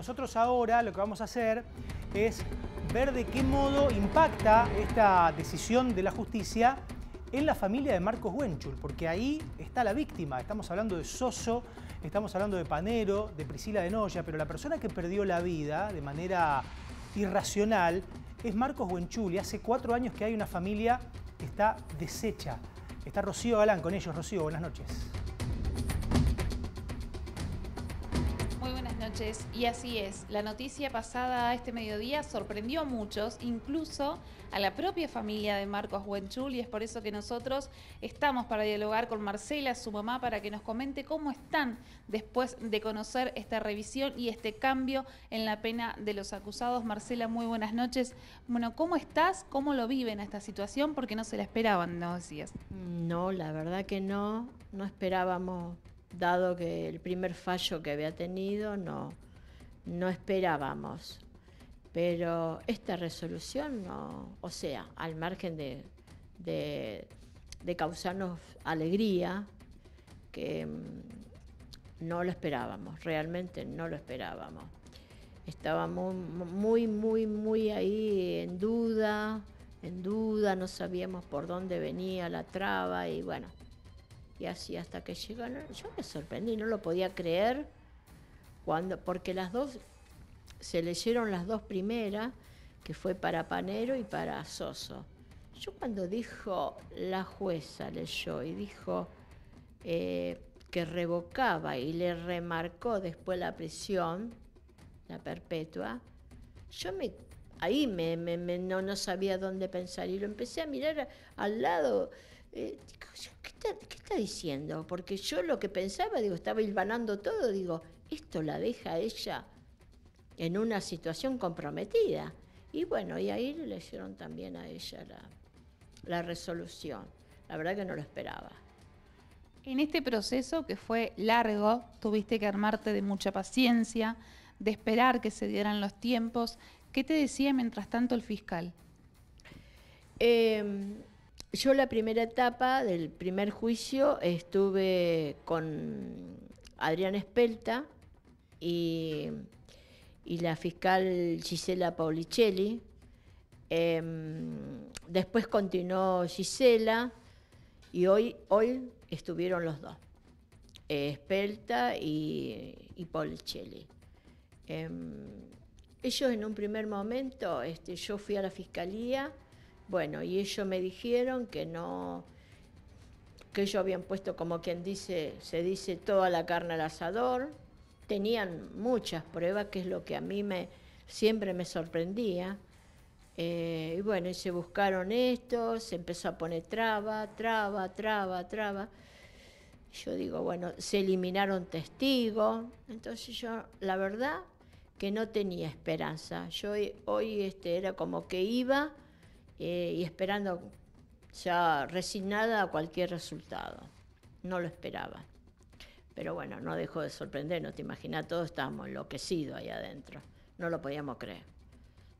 Nosotros ahora lo que vamos a hacer es ver de qué modo impacta esta decisión de la justicia en la familia de Marcos Huenchul, porque ahí está la víctima. Estamos hablando de Soso, estamos hablando de Panero, de Priscila de Noya, pero la persona que perdió la vida de manera irracional es Marcos Huenchul y hace cuatro años que hay una familia que está deshecha. Está Rocío Galán con ellos. Rocío, buenas noches. y así es, la noticia pasada a este mediodía sorprendió a muchos, incluso a la propia familia de Marcos Huenchul, y es por eso que nosotros estamos para dialogar con Marcela, su mamá, para que nos comente cómo están después de conocer esta revisión y este cambio en la pena de los acusados. Marcela, muy buenas noches. Bueno, ¿cómo estás? ¿Cómo lo viven a esta situación? Porque no se la esperaban, ¿no decías. No, la verdad que no, no esperábamos dado que el primer fallo que había tenido no, no esperábamos. Pero esta resolución no, o sea, al margen de, de causarnos alegría, que mm, no lo esperábamos, realmente no lo esperábamos. Estábamos muy, muy, muy ahí en duda, en duda, no sabíamos por dónde venía la traba y bueno, y así hasta que llegaron, yo me sorprendí, no lo podía creer, cuando, porque las dos, se leyeron las dos primeras, que fue para Panero y para Soso. Yo cuando dijo, la jueza leyó y dijo eh, que revocaba y le remarcó después la prisión, la perpetua, yo me ahí me, me, no, no, sabía dónde pensar y lo empecé a mirar al lado eh, ¿qué, está, diciendo? Porque yo lo que pensaba, digo, estaba hilvanando todo, digo, esto la deja ella en una situación comprometida. Y bueno, y ahí le hicieron también a ella la, la resolución. La verdad que no lo esperaba. En este proceso que fue largo, tuviste que armarte de mucha paciencia, de esperar que se dieran los tiempos. ¿Qué te decía mientras tanto el fiscal? Eh, yo la primera etapa del primer juicio estuve con Adrián Espelta y, la fiscal Gisela Paulicelli. Em, después continuó Gisela y hoy, hoy estuvieron los dos, eh, Espelta y, y Paulicelli. Em, ellos en un primer momento, este, yo fui a la fiscalía bueno, y ellos me dijeron que no, que ellos habían puesto como quien dice, se dice toda la carne al asador. Tenían muchas pruebas, que es lo que a mí me, siempre me sorprendía. Eh, y bueno, se buscaron esto, se empezó a poner traba, traba, traba, traba. Yo digo, bueno, se eliminaron testigos. Entonces yo, la verdad, que no tenía esperanza. Yo hoy este, era como que iba eh, y esperando ya resignada a cualquier resultado. No lo esperaba. Pero bueno, no dejó de sorprender, no te imaginas, todos estábamos enloquecidos ahí adentro. No lo podíamos creer.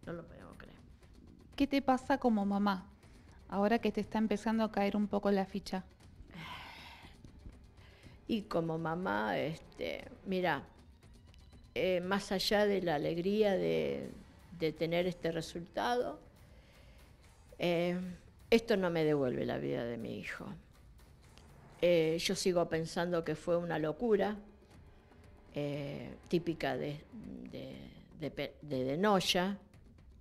No lo podíamos creer. ¿Qué te pasa como mamá ahora que te está empezando a caer un poco la ficha? Y como mamá, este, mira, eh, más allá de la alegría de tener este resultado, eh, esto no me devuelve la vida de mi hijo. Eh, yo sigo pensando que fue una locura eh, típica de, de,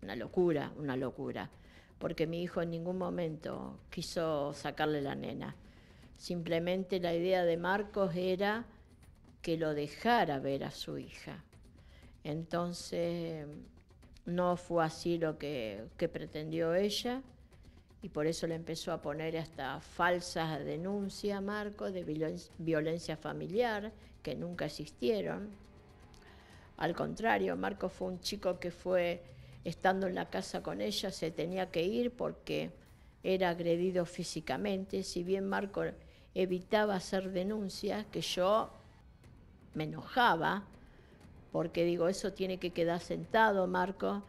una locura, una locura, porque mi hijo en ningún momento quiso sacarle la nena. Simplemente la idea de Marcos era que lo dejara ver a su hija. Entonces, no fue así lo que pretendió ella y por eso le empezó a poner hasta falsas denuncias, Marco, de violencia, familiar, que nunca existieron. Al contrario, Marco fue un chico que fue, estando en la casa con ella, se tenía que ir porque era agredido físicamente, si bien Marco evitaba hacer denuncias, que yo me enojaba, porque digo, eso tiene que quedar sentado, Marco,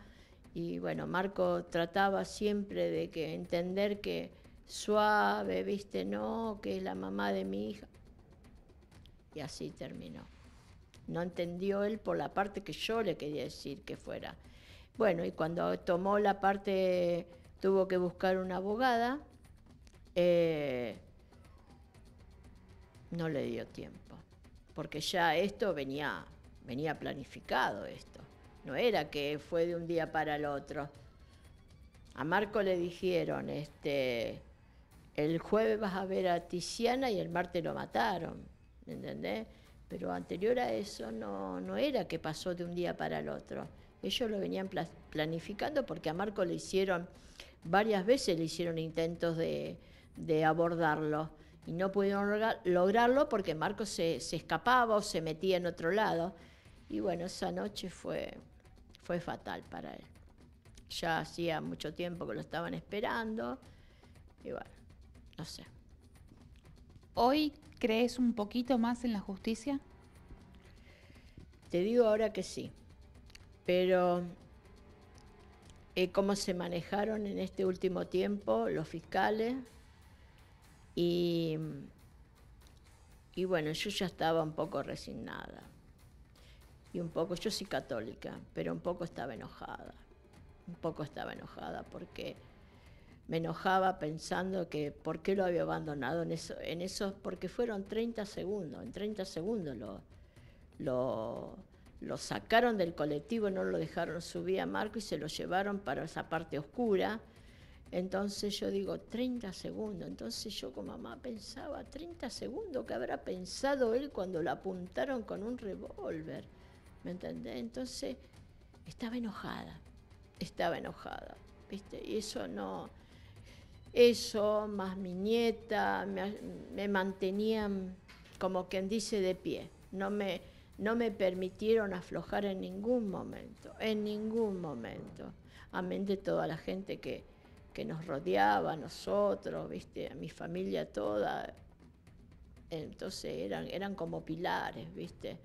y bueno, Marco trataba siempre de que entender que suave, viste, no, que es la mamá de mi hija. Y así terminó. No entendió él por la parte que yo le quería decir que fuera. Bueno, y cuando tomó la parte, tuvo que buscar una abogada, eh, no le dio tiempo, porque ya esto venía, venía planificado esto. No era que fue de un día para el otro. A Marco le dijeron, este, el jueves vas a ver a Tiziana y el martes lo mataron, ¿entendés? Pero anterior a eso no, no era que pasó de un día para el otro. Ellos lo venían planificando porque a Marco le hicieron, varias veces le hicieron intentos de, abordarlo y no pudieron lograrlo porque Marco se, se escapaba o se metía en otro lado. Y bueno, esa noche fue fue fatal para él. Ya hacía mucho tiempo que lo estaban esperando y bueno, no sé. ¿Hoy crees un poquito más en la justicia? Te digo ahora que sí, pero eh, cómo se manejaron en este último tiempo los fiscales y, y bueno, yo ya estaba un poco resignada y un poco, yo soy católica, pero un poco estaba enojada, un poco estaba enojada porque me enojaba pensando que por qué lo había abandonado en, eso, en esos, porque fueron 30 segundos, en 30 segundos lo, lo, lo sacaron del colectivo, no lo dejaron subir a Marco y se lo llevaron para esa parte oscura. Entonces yo digo, 30 segundos. Entonces yo como mamá pensaba, 30 segundos, ¿qué habrá pensado él cuando lo apuntaron con un revólver? ¿Me entendés? Entonces estaba enojada, estaba enojada, ¿viste? Y eso no. Eso, más mi nieta, me, mantenían como quien dice de pie. No me, no me permitieron aflojar en ningún momento, en ningún momento. Amén de toda la gente que, que nos rodeaba, a nosotros, ¿viste? a mi familia toda. Entonces eran, eran como pilares, ¿viste?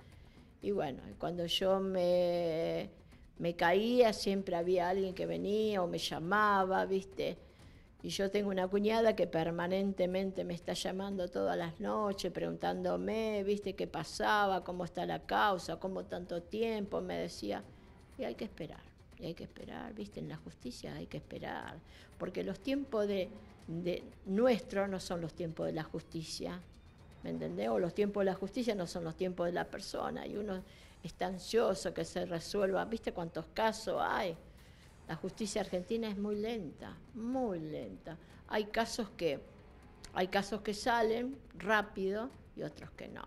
Y bueno, cuando yo me, caía, siempre había alguien que venía o me llamaba, ¿viste? Y yo tengo una cuñada que permanentemente me está llamando todas las noches, preguntándome, ¿viste? ¿Qué pasaba? ¿Cómo está la causa? ¿Cómo tanto tiempo? Me decía, y hay que esperar y hay que esperar, viste, en la justicia hay que esperar, porque los tiempos de, de nuestro no son los tiempos de la justicia, ¿me entendés? O los tiempos de la justicia no son los tiempos de la persona y uno está ansioso que se resuelva, ¿viste cuántos casos hay? La justicia argentina es muy lenta, muy lenta. Hay casos que hay casos que salen rápido y otros que no.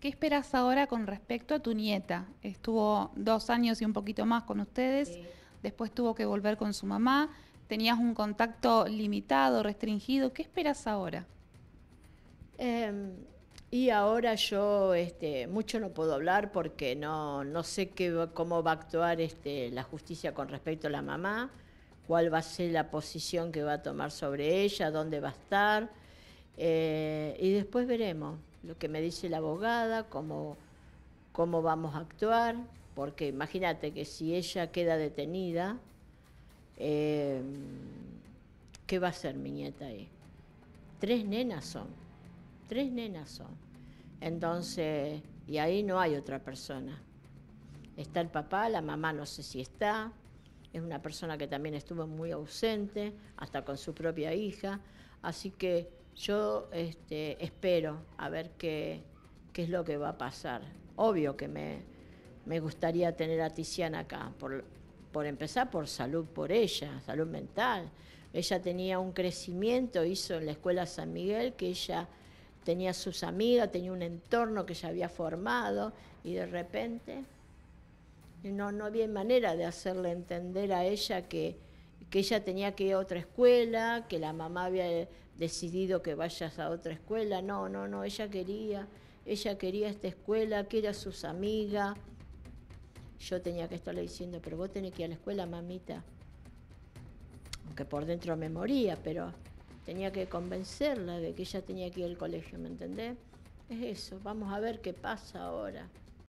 ¿Qué esperas ahora con respecto a tu nieta? Estuvo dos años y un poquito más con ustedes, después tuvo que volver con su mamá, tenías un contacto limitado, restringido. ¿Qué esperas ahora? Em, y ahora yo este, mucho no puedo hablar porque no, no sé cómo va a actuar este, la justicia con respecto a la mamá, cuál va a ser la posición que va a tomar sobre ella, dónde va a estar. Eh, y después veremos lo que me dice la abogada, cómo, vamos a actuar, porque imagínate que si ella queda detenida, em, ¿qué va a hacer mi nieta ahí? Tres nenas son. Tres nenas son. Entonces, y ahí no hay otra persona. Está el papá, la mamá no sé si está, es una persona que también estuvo muy ausente, hasta con su propia hija. Así que yo este, espero a ver qué, es lo que va a pasar. Obvio que me, gustaría tener a Tiziana acá, por, por empezar por salud, por ella, salud mental. Ella tenía un crecimiento, hizo en la escuela San Miguel que ella tenía sus amigas, tenía un entorno que ella había formado y de repente no, no había manera de hacerle entender a ella que, que ella tenía que ir a otra escuela, que la mamá había decidido que vayas a otra escuela. No, no, no, ella quería, ella quería esta escuela, que era sus amigas. Yo tenía que estarle diciendo, pero vos tenés que ir a la escuela, mamita. Aunque por dentro me moría, pero tenía que convencerla de que ella tenía que ir al colegio, ¿me entendés? Es eso, vamos a ver qué pasa ahora.